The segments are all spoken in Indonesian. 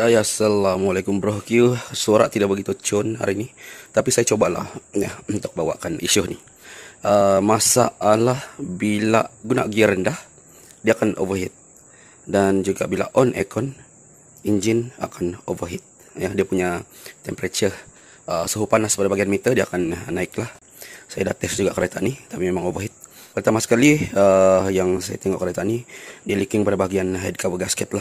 Hai Assalamualaikum Bro Q Suara tidak begitu cun hari ini, Tapi saya cubalah ya, Untuk bawakan isu ni uh, Masalah bila guna gear rendah Dia akan overheat Dan juga bila on aircon Engine akan overheat ya, Dia punya temperature uh, Suhu panas pada bagian meter dia akan eh, naik lah Saya dah test juga kereta ni Tapi memang overheat Pertama sekali uh, yang saya tengok kereta ni Dia leaking pada bahagian head cover gasket lah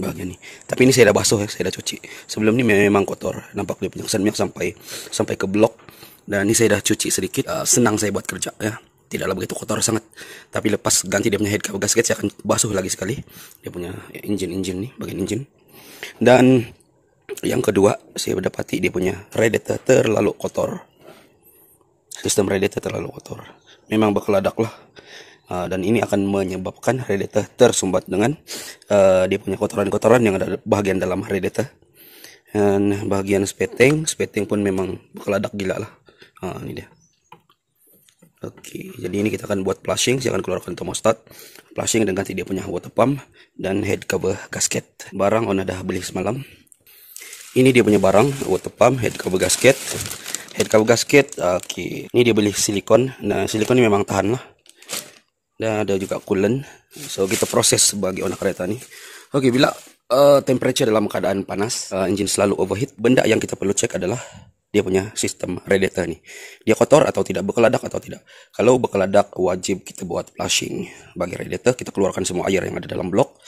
bagian ini tapi ini saya udah basuh ya saya udah cuci sebelum ini memang kotor nampak dia punya kesan minyak sampai sampai ke blok dan ini saya udah cuci sedikit uh, senang saya buat kerja ya tidaklah begitu kotor sangat tapi lepas ganti dia punya head cap gasket saya akan basuh lagi sekali dia punya engine-engine nih bagian engine dan yang kedua saya dapati dia punya radiator terlalu kotor sistem radiator terlalu kotor memang bakal adak lah Eh, dan ini akan menyebabkan radiator tersumbat dengan uh, dia punya kotoran-kotoran yang ada bagian dalam radiator dan bagian speting speting pun memang keladak gila lah uh, ini dia Oke, jadi ini kita akan buat flushing, saya akan keluarkan thermostat flushing dengan dia punya water pump dan head cover gasket. Barang on dah beli semalam. Ini dia punya barang, water pump, head cover gasket. Head cover gasket, oke. Ini dia beli silikon. Nah, silikon ini memang tahan lah dan ada juga coolant so kita proses sebagai owner kereta ni oke okay, bila uh, temperature dalam keadaan panas uh, engine selalu overheat benda yang kita perlu cek adalah dia punya sistem radiator ni dia kotor atau tidak berkeladak atau tidak kalau berkeladak wajib kita buat flushing bagi radiator kita keluarkan semua air yang ada dalam blok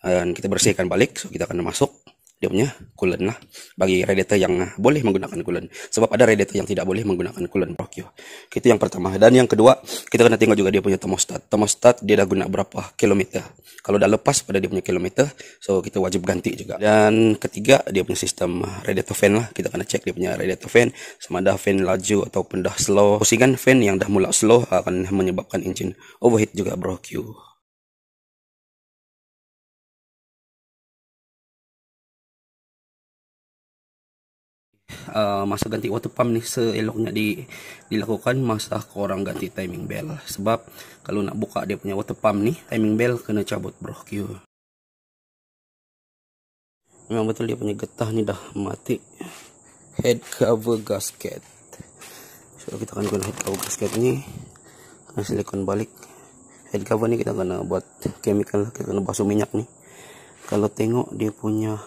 dan kita bersihkan balik so kita akan masuk dia punya coolant lah bagi radiator yang boleh menggunakan coolant sebab ada radiator yang tidak boleh menggunakan coolant bro kyo itu yang pertama dan yang kedua kita kena tengok juga dia punya thermostat thermostat dia dah guna berapa kilometer kalau dah lepas pada dia punya kilometer so kita wajib ganti juga dan ketiga dia punya sistem radiator fan lah kita kena cek dia punya radiator fan sama ada fan laju ataupun dah slow pusingan fan yang dah mula slow akan menyebabkan engine overheat juga bro kyo Uh, masa ganti water pump ni seeloknya di, dilakukan masa korang ganti timing bell sebab kalau nak buka dia punya water pump ni timing bell kena cabut bro Q memang betul dia punya getah ni dah mati head cover gasket so kita akan guna head cover gasket ni kena silikon balik head cover ni kita kena buat chemical lah. kita kena basuh minyak ni kalau tengok dia punya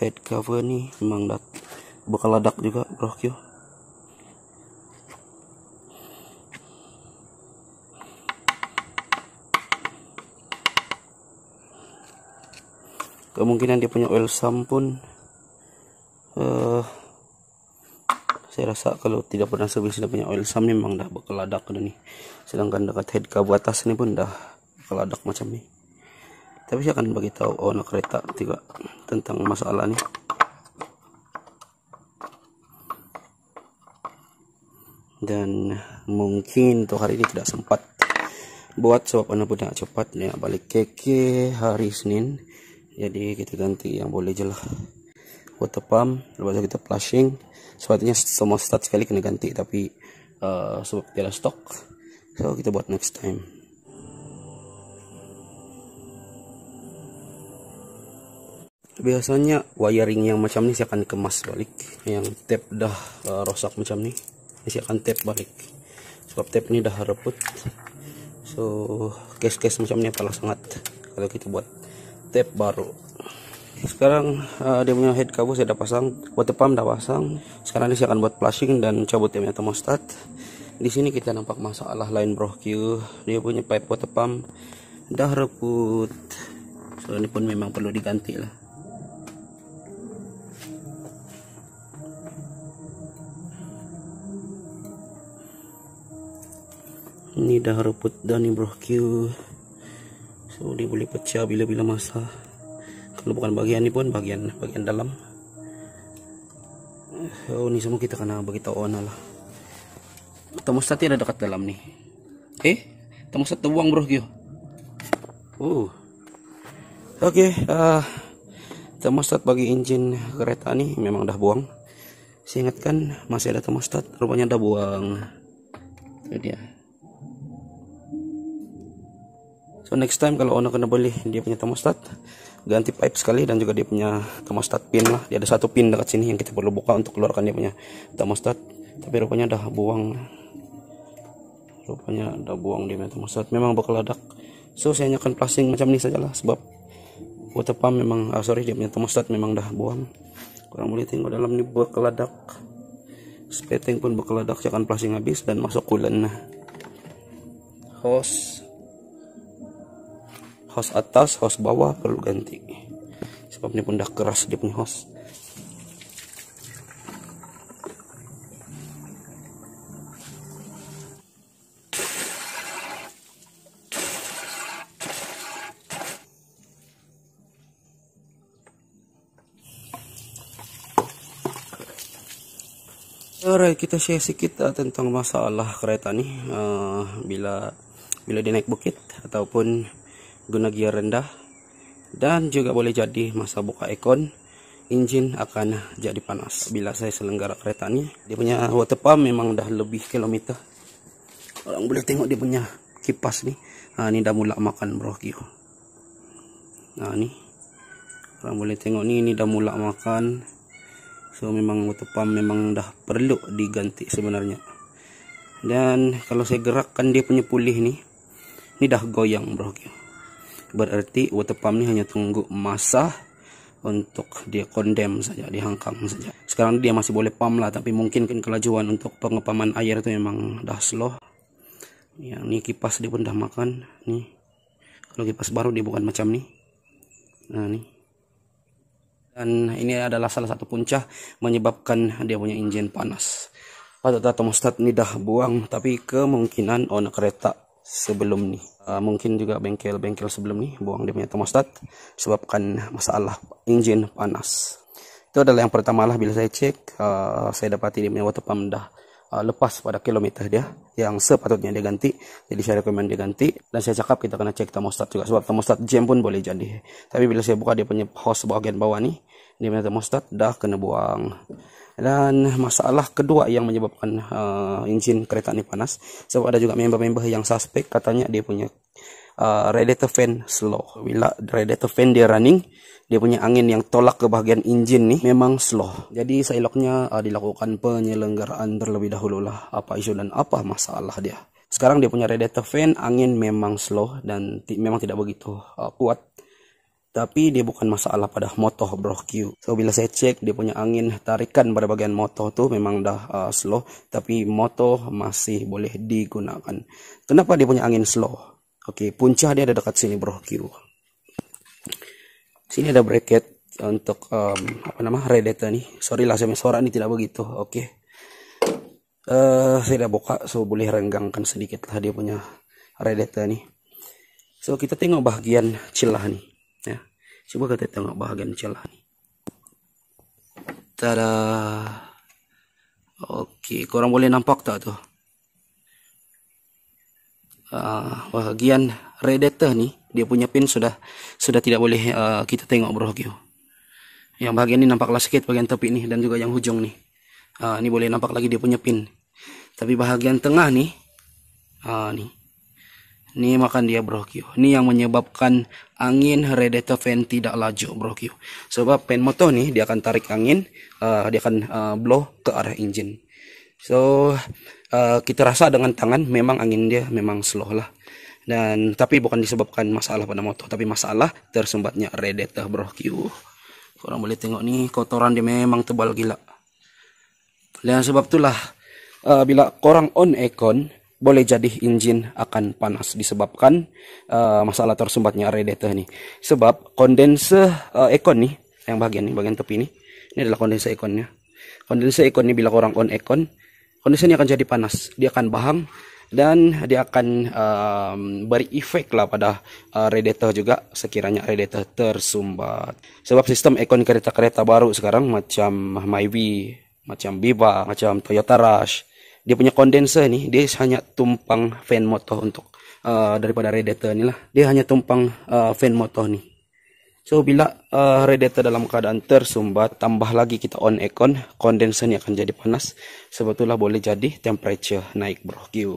head cover ni memang dah bakal ladak juga bro Q kemungkinan dia punya oil sum pun uh, saya rasa kalau tidak pernah sebelum sudah punya oil sum memang dah bakal ladak nih sedangkan dekat head ke atas ini pun dah bakal ladak macam ini tapi saya akan bagi tahu owner kereta juga tentang masalah ini dan mungkin untuk hari ini tidak sempat buat sebab anak punya cepat ya balik keke hari Senin jadi kita ganti yang boleh je lah water pump lepas itu kita flushing sepatutnya semua start sekali kena ganti tapi uh, sebab tiada stok so kita buat next time biasanya wiring yang macam ni saya akan kemas balik yang tap dah uh, rosak macam ni isi akan tape balik sebab tape ini dah reput so case-case macam ini paling sangat kalau kita buat tape baru sekarang uh, dia punya head cover saya udah pasang water pump dah pasang sekarang saya akan buat flushing dan cabut dia punya termostat di sini kita nampak masalah lain bro Q dia punya pipe water pump dah reput so ini pun memang perlu diganti lah ni dah ni kill so dia boleh pecah bila-bila masa kalau bukan bagian ni pun bagian bagian dalam so oh, ni semua kita kena bagi tahu ana lah termostat ada dekat dalam ni eh termostat terbuang brohkyu oh oke okay, uh, termostat bagi enjin kereta ni memang dah buang saya ingatkan masih ada termostat rupanya dah buang itu dia so next time kalau owner kena beli dia punya termostat ganti pipe sekali dan juga dia punya termostat pin lah dia ada satu pin dekat sini yang kita perlu buka untuk keluarkan dia punya termostat tapi rupanya dah buang rupanya dah buang dia punya termostat memang bakal so saya akan plastik macam ini sajalah sebab water pump memang ah sorry dia punya termostat memang dah buang kurang boleh tengok dalam ni bakal ledak pun berkeladak jangan akan habis dan masuk coolant nah hose host atas host bawah perlu ganti sebab ini dah keras dia punya host Alright, kita share sedikit uh, tentang masalah kereta ni uh, bila bila dia naik bukit ataupun guna gear rendah dan juga boleh jadi masa buka aircon enjin akan jadi panas bila saya selenggara kereta ni dia punya water pump memang dah lebih kilometer orang boleh tengok dia punya kipas ni ha, ni dah mula makan bro gear ha, ni orang boleh tengok ni ni dah mula makan so memang water pump memang dah perlu diganti sebenarnya dan kalau saya gerakkan dia punya pulih ni ni dah goyang bro gear berarti water pump ini hanya tunggu masa untuk dia kondem saja dihangkang saja sekarang dia masih boleh pam lah tapi mungkin kan kelajuan untuk pengepaman air itu memang dah slow Yang ini kipas dia pun dah makan nih kalau kipas baru dia bukan macam nih nah nih dan ini adalah salah satu puncak menyebabkan dia punya injin panas pada termostat ini dah buang tapi kemungkinan on kereta sebelum ni uh, eh, mungkin juga bengkel-bengkel sebelum ni buang dia punya termostat sebabkan masalah enjin panas itu adalah yang pertama lah bila saya cek uh, saya dapati dia punya water pump dah uh, lepas pada kilometer dia yang sepatutnya dia ganti jadi saya rekomend dia ganti dan saya cakap kita kena cek termostat juga sebab termostat jam pun boleh jadi tapi bila saya buka dia punya hose bagian bawah ni di mana termostat dah kena buang dan masalah kedua yang menyebabkan uh, eh, enjin kereta ni panas sebab ada juga member-member yang suspek katanya dia punya uh, radiator fan slow bila radiator fan dia running dia punya angin yang tolak ke bahagian enjin ni memang slow jadi seeloknya uh, eh, dilakukan penyelenggaraan terlebih dahulu lah apa isu dan apa masalah dia sekarang dia punya radiator fan angin memang slow dan memang tidak begitu uh, kuat tapi dia bukan masalah pada motor bro Q. So bila saya cek dia punya angin tarikan pada bagian motor tuh memang dah uh, slow tapi motor masih boleh digunakan. Kenapa dia punya angin slow? Oke, okay, puncak dia ada dekat sini bro Q. Sini ada bracket untuk um, apa nama radiator nih. Sorry lah saya suara ini tidak begitu. Oke. Okay. Uh, eh, saya dah buka so boleh renggangkan sedikit lah dia punya radiator nih. So kita tengok bahagian celah nih coba kita tengok bahagian celah ni. tada oke korang boleh nampak tak tu uh, bahagian radiator ni dia punya pin sudah sudah tidak boleh uh, kita tengok bro Yang bahagian ini nampaklah sikit bagian tepi ni dan juga yang hujung ni. Uh, ni boleh nampak lagi dia punya pin. Tapi bahagian tengah ni uh, ni ni makan dia bro ini Ni yang menyebabkan angin heredita fan tidak laju bro Q. Sebab fan motor nih dia akan tarik angin, uh, dia akan uh, blow ke arah engine. So uh, kita rasa dengan tangan memang angin dia memang slow lah. Dan tapi bukan disebabkan masalah pada motor, tapi masalah tersumbatnya radiator bro Q. orang boleh tengok nih kotoran dia memang tebal gila. Dan sebab itulah uh, bila korang on aircon boleh jadi injin akan panas disebabkan uh, masalah tersumbatnya radiator nih. Sebab kondenser uh, eh, ekon nih yang bagian ini bagian tepi ini ini adalah kondenser ekonnya. Kondenser ekon ini bila orang on ekon kondenser ini akan jadi panas, dia akan bahang dan dia akan um, beri efek lah pada uh, eh, radiator juga sekiranya radiator tersumbat. Sebab sistem ekon kereta-kereta baru sekarang macam Myvi, macam Biva, macam Toyota Rush dia punya kondenser ni dia hanya tumpang fan motor untuk uh, daripada radiator ni lah dia hanya tumpang uh, fan motor ni so bila uh, radiator dalam keadaan tersumbat tambah lagi kita on aircon kondenser ni akan jadi panas sebetulnya boleh jadi temperature naik bro Q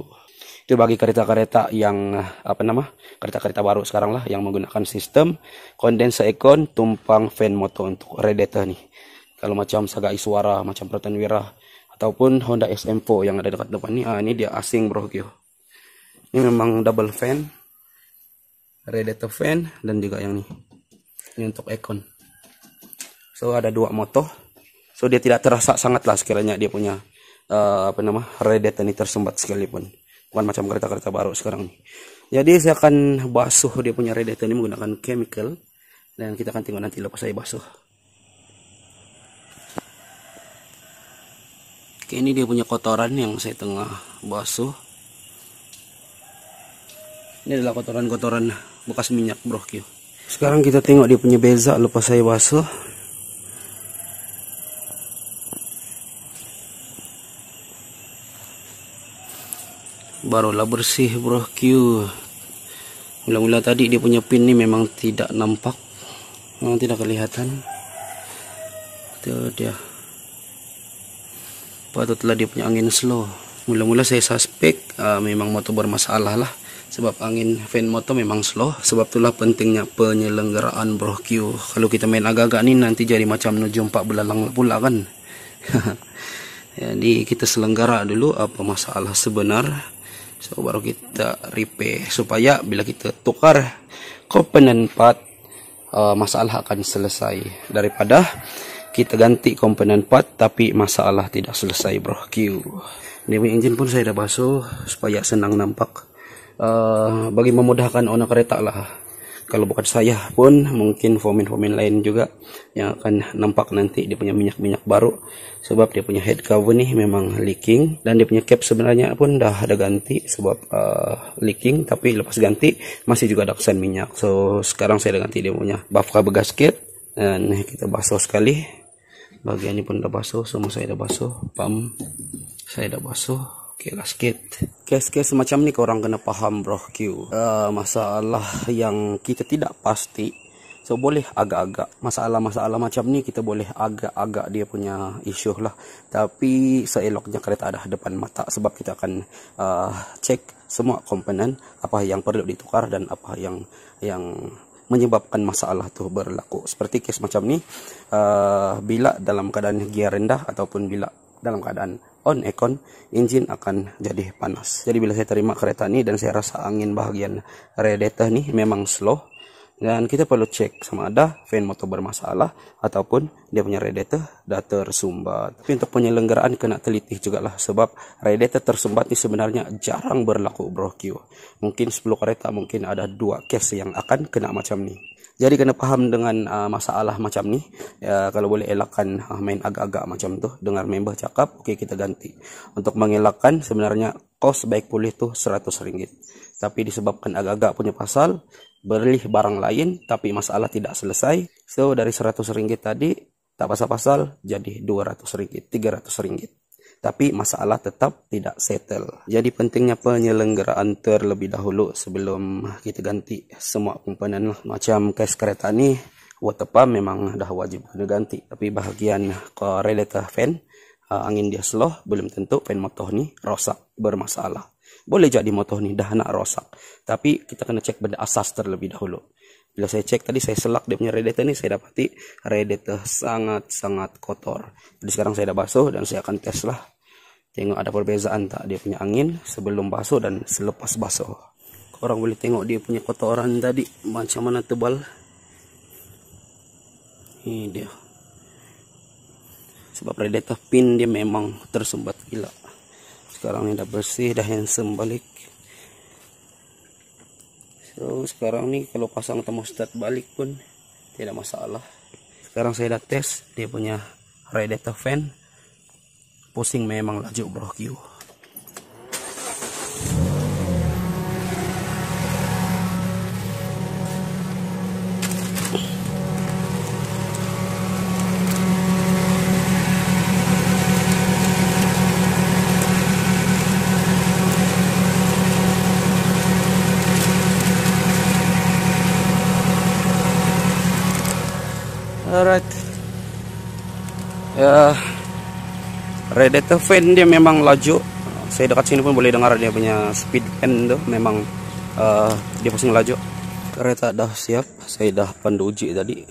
itu bagi kereta-kereta yang uh, apa nama kereta-kereta baru sekarang lah yang menggunakan sistem kondenser aircon tumpang fan motor untuk radiator ni kalau macam sagai suara macam protein wirah ataupun Honda SM4 yang ada dekat depan ini ah ini dia asing bro Kyo ini memang double fan radiator fan dan juga yang ini ini untuk aircon so ada dua motor so dia tidak terasa sangat lah sekiranya dia punya uh, apa nama radiator ini tersumbat sekalipun bukan macam kereta-kereta baru sekarang nih jadi saya akan basuh dia punya radiator ini menggunakan chemical dan kita akan tengok nanti lepas saya basuh Oke ini dia punya kotoran yang saya tengah basuh ini adalah kotoran-kotoran bekas minyak brokio sekarang kita tengok dia punya beza lepas saya basuh barulah bersih brokio mula-mula tadi dia punya pin ini memang tidak nampak memang tidak kelihatan itu dia apa tu telah dia punya angin slow mula-mula saya suspek uh, memang motor bermasalah lah sebab angin fan motor memang slow sebab itulah pentingnya penyelenggaraan bro Q kalau kita main agak-agak ni nanti jadi macam menuju 4 belalang pula kan jadi kita selenggara dulu apa masalah sebenar so baru kita repair supaya bila kita tukar komponen 4 uh, ah, masalah akan selesai daripada kita ganti komponen part tapi masalah tidak selesai bro Q demi engine pun saya udah basuh supaya senang nampak uh, bagi memudahkan owner kereta lah kalau bukan saya pun mungkin fomin-fomin lain juga yang akan nampak nanti dia punya minyak-minyak baru sebab dia punya head cover nih memang leaking dan dia punya cap sebenarnya pun dah ada ganti sebab uh, leaking tapi lepas ganti masih juga ada kesan minyak so sekarang saya dah ganti dia punya buff cover gasket dan kita basuh sekali bahagian ni pun dah basuh semua saya dah basuh pam saya dah basuh Okay, last kit. Kes-kes macam ni korang kena faham bro Q. Uh, masalah yang kita tidak pasti. So boleh agak-agak. Masalah-masalah macam ni kita boleh agak-agak dia punya isu lah. Tapi seeloknya kereta ada depan mata. Sebab kita akan uh, eh, cek semua komponen. Apa yang perlu ditukar dan apa yang yang menyebabkan masalah tuh berlaku. Seperti kes macam ni uh, bila dalam keadaan gear rendah ataupun bila dalam keadaan on aircon engine akan jadi panas. Jadi bila saya terima kereta ni dan saya rasa angin bahagian radiator ni memang slow dan kita perlu cek sama ada fan motor bermasalah ataupun dia punya radiator dah tersumbat. Tapi untuk penyelenggaraan kena teliti juga lah sebab radiator tersumbat ini sebenarnya jarang berlaku bro Q. Mungkin 10 kereta mungkin ada dua case yang akan kena macam ni. Jadi kena faham dengan uh, masalah macam ni. ya kalau boleh elakkan uh, main agak-agak macam tu. Dengar member cakap, okey kita ganti. Untuk mengelakkan sebenarnya kos baik pulih tu RM100. Tapi disebabkan agak-agak punya pasal, berlih barang lain tapi masalah tidak selesai. So dari RM100 tadi tak pasal-pasal jadi 200 ringgit, 300 ringgit. Tapi masalah tetap tidak settle. Jadi pentingnya penyelenggaraan terlebih dahulu sebelum kita ganti semua komponen lah. Macam kes kereta ni, water pump memang dah wajib kena ganti. Tapi bahagian radiator fan, eh, angin dia slow, belum tentu fan motor ni rosak, bermasalah. Boleh jadi motor ni dah nak rosak. Tapi kita kena cek benda asas terlebih dahulu. Bila saya cek tadi saya selak dia punya Reddit ini saya dapati Reddit sangat-sangat kotor. Jadi sekarang saya dah basuh dan saya akan tes lah. Tengok ada perbezaan tak dia punya angin sebelum basuh dan selepas basuh. Orang boleh tengok dia punya kotoran tadi macam mana tebal. Ini dia. Sebab Predator pin dia memang tersumbat gila. Sekarang ini dah bersih, dah handsome balik so gitu. sekarang nih kalau pasang thermostat balik pun tidak masalah sekarang saya udah tes dia punya radiator fan pusing memang laju bro Q Alright. Ya. Red fan dia memang laju. Saya dekat sini pun boleh dengar dia punya speed end. tuh memang uh, dia pusing laju. Kereta dah siap. Saya dah pandu uji tadi.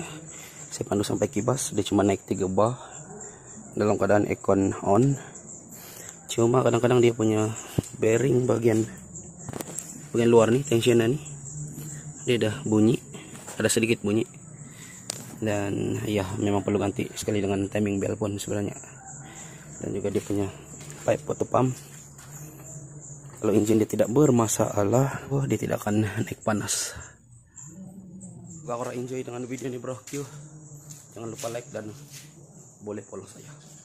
Saya pandu sampai kibas. Dia cuma naik 3 bar dalam keadaan aircon on. Cuma kadang-kadang dia punya bearing bagian bagian luar nih tensioner nih dia dah bunyi ada sedikit bunyi dan ya memang perlu ganti sekali dengan timing bell pun sebenarnya dan juga dia punya pipe water pump kalau engine dia tidak bermasalah wah oh, dia tidak akan naik panas gak enjoy dengan video ini bro Q jangan lupa like dan boleh follow saya